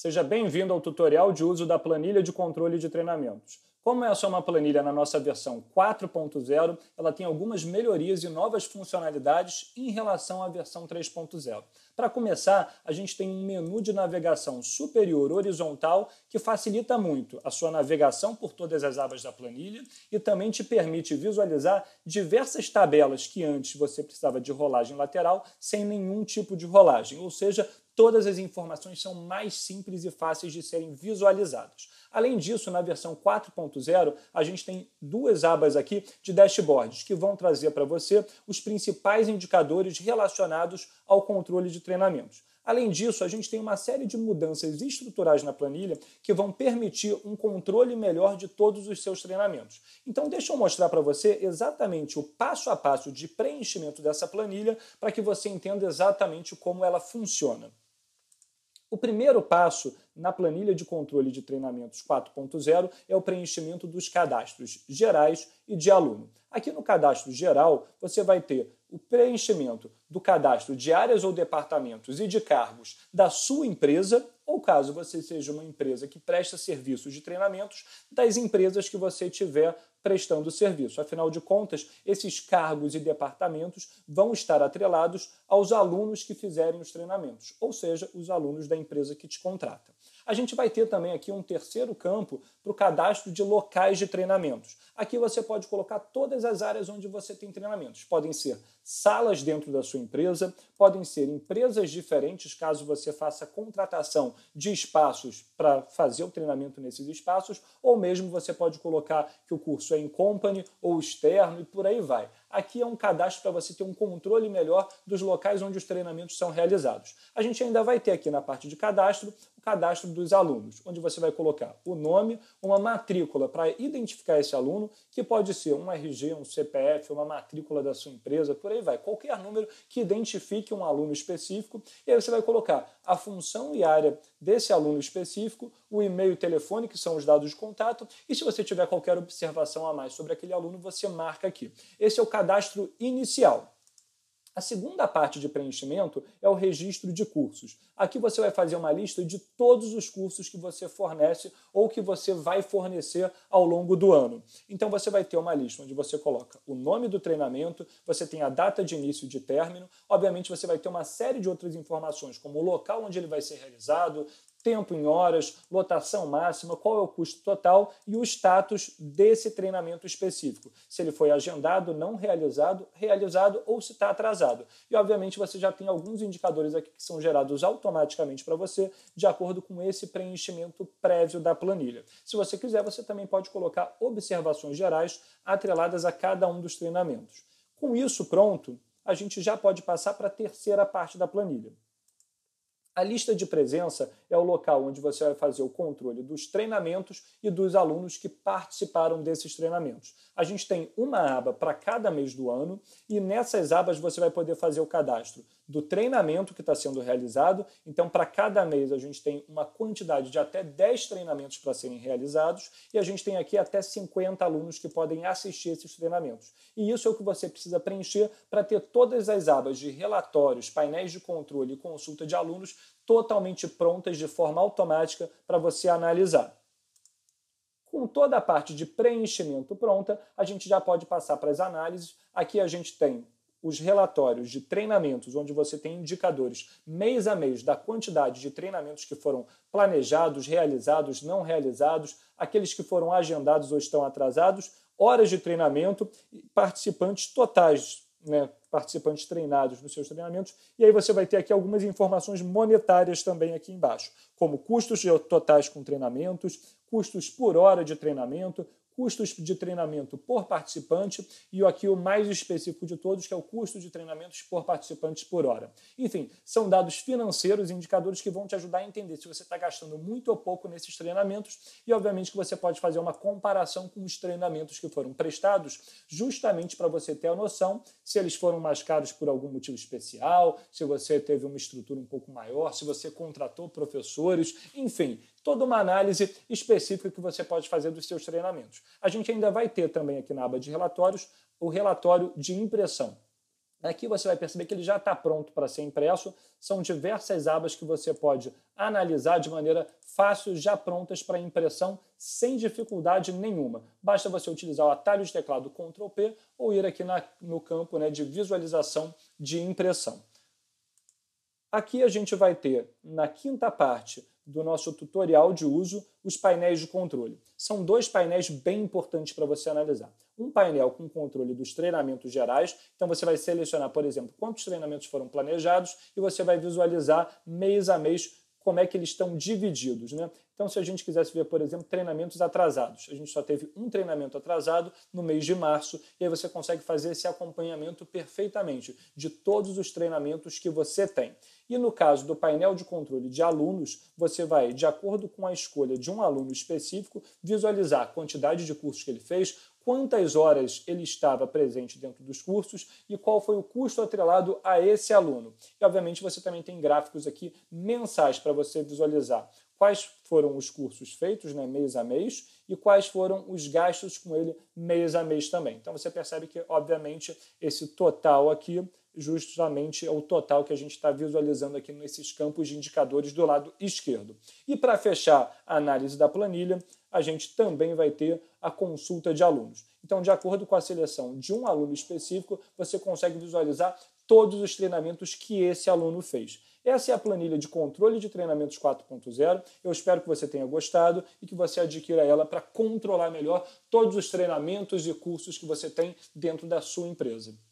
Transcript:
Seja bem-vindo ao tutorial de uso da planilha de controle de treinamentos. Como essa é uma planilha na nossa versão 4.0, ela tem algumas melhorias e novas funcionalidades em relação à versão 3.0. Para começar, a gente tem um menu de navegação superior horizontal que facilita muito a sua navegação por todas as abas da planilha e também te permite visualizar diversas tabelas que antes você precisava de rolagem lateral sem nenhum tipo de rolagem, ou seja, todas as informações são mais simples e fáceis de serem visualizadas. Além disso, na versão 4.0, a gente tem duas abas aqui de dashboards que vão trazer para você os principais indicadores relacionados ao controle de treinamentos. Além disso, a gente tem uma série de mudanças estruturais na planilha que vão permitir um controle melhor de todos os seus treinamentos. Então, deixa eu mostrar para você exatamente o passo a passo de preenchimento dessa planilha para que você entenda exatamente como ela funciona. O primeiro passo na planilha de controle de treinamentos 4.0 é o preenchimento dos cadastros gerais e de aluno. Aqui no cadastro geral, você vai ter o preenchimento do cadastro de áreas ou departamentos e de cargos da sua empresa, ou caso você seja uma empresa que presta serviços de treinamentos, das empresas que você tiver prestando serviço. Afinal de contas, esses cargos e departamentos vão estar atrelados aos alunos que fizerem os treinamentos, ou seja, os alunos da empresa que te contrata. A gente vai ter também aqui um terceiro campo para o cadastro de locais de treinamentos. Aqui você pode colocar todas as áreas onde você tem treinamentos. Podem ser salas dentro da sua empresa, podem ser empresas diferentes, caso você faça contratação de espaços para fazer o treinamento nesses espaços, ou mesmo você pode colocar que o curso é em company ou externo e por aí vai. Aqui é um cadastro para você ter um controle melhor dos locais onde os treinamentos são realizados. A gente ainda vai ter aqui na parte de cadastro o cadastro dos alunos, onde você vai colocar o nome, uma matrícula para identificar esse aluno, que pode ser um RG, um CPF, uma matrícula da sua empresa, por aí vai, qualquer número que identifique um aluno específico, e aí você vai colocar a função e área desse aluno específico, o e-mail e o telefone, que são os dados de contato, e se você tiver qualquer observação a mais sobre aquele aluno, você marca aqui. Esse é o cadastro inicial. A segunda parte de preenchimento é o registro de cursos. Aqui você vai fazer uma lista de todos os cursos que você fornece ou que você vai fornecer ao longo do ano. Então você vai ter uma lista onde você coloca o nome do treinamento, você tem a data de início e de término, obviamente você vai ter uma série de outras informações, como o local onde ele vai ser realizado, tempo em horas, lotação máxima, qual é o custo total e o status desse treinamento específico. Se ele foi agendado, não realizado, realizado ou se está atrasado. E, obviamente, você já tem alguns indicadores aqui que são gerados automaticamente para você, de acordo com esse preenchimento prévio da planilha. Se você quiser, você também pode colocar observações gerais atreladas a cada um dos treinamentos. Com isso pronto, a gente já pode passar para a terceira parte da planilha a lista de presença é o local onde você vai fazer o controle dos treinamentos e dos alunos que participaram desses treinamentos. A gente tem uma aba para cada mês do ano e nessas abas você vai poder fazer o cadastro do treinamento que está sendo realizado. Então, para cada mês, a gente tem uma quantidade de até 10 treinamentos para serem realizados e a gente tem aqui até 50 alunos que podem assistir esses treinamentos. E isso é o que você precisa preencher para ter todas as abas de relatórios, painéis de controle e consulta de alunos totalmente prontas de forma automática para você analisar. Com toda a parte de preenchimento pronta, a gente já pode passar para as análises. Aqui a gente tem os relatórios de treinamentos, onde você tem indicadores mês a mês da quantidade de treinamentos que foram planejados, realizados, não realizados, aqueles que foram agendados ou estão atrasados, horas de treinamento, participantes totais, né, participantes treinados nos seus treinamentos, e aí você vai ter aqui algumas informações monetárias também aqui embaixo, como custos totais com treinamentos, custos por hora de treinamento, custos de treinamento por participante e aqui o mais específico de todos, que é o custo de treinamentos por participantes por hora. Enfim, são dados financeiros, indicadores que vão te ajudar a entender se você está gastando muito ou pouco nesses treinamentos e, obviamente, que você pode fazer uma comparação com os treinamentos que foram prestados, justamente para você ter a noção se eles foram mais caros por algum motivo especial, se você teve uma estrutura um pouco maior, se você contratou professores, enfim, toda uma análise específica que você pode fazer dos seus treinamentos. A gente ainda vai ter também aqui na aba de relatórios o relatório de impressão. Aqui você vai perceber que ele já está pronto para ser impresso. São diversas abas que você pode analisar de maneira fácil, já prontas para impressão, sem dificuldade nenhuma. Basta você utilizar o atalho de teclado Ctrl P ou ir aqui na, no campo né, de visualização de impressão. Aqui a gente vai ter, na quinta parte, do nosso tutorial de uso os painéis de controle. São dois painéis bem importantes para você analisar. Um painel com controle dos treinamentos gerais, então você vai selecionar, por exemplo, quantos treinamentos foram planejados e você vai visualizar mês a mês como é que eles estão divididos. Né? Então, se a gente quisesse ver, por exemplo, treinamentos atrasados, a gente só teve um treinamento atrasado no mês de março, e aí você consegue fazer esse acompanhamento perfeitamente de todos os treinamentos que você tem. E no caso do painel de controle de alunos, você vai, de acordo com a escolha de um aluno específico, visualizar a quantidade de cursos que ele fez, quantas horas ele estava presente dentro dos cursos e qual foi o custo atrelado a esse aluno. E, obviamente, você também tem gráficos aqui mensais para você visualizar quais foram os cursos feitos né, mês a mês e quais foram os gastos com ele mês a mês também. Então você percebe que, obviamente, esse total aqui justamente é o total que a gente está visualizando aqui nesses campos de indicadores do lado esquerdo. E para fechar a análise da planilha, a gente também vai ter a consulta de alunos. Então, de acordo com a seleção de um aluno específico, você consegue visualizar todos os treinamentos que esse aluno fez. Essa é a planilha de controle de treinamentos 4.0. Eu espero que você tenha gostado e que você adquira ela para controlar melhor todos os treinamentos e cursos que você tem dentro da sua empresa.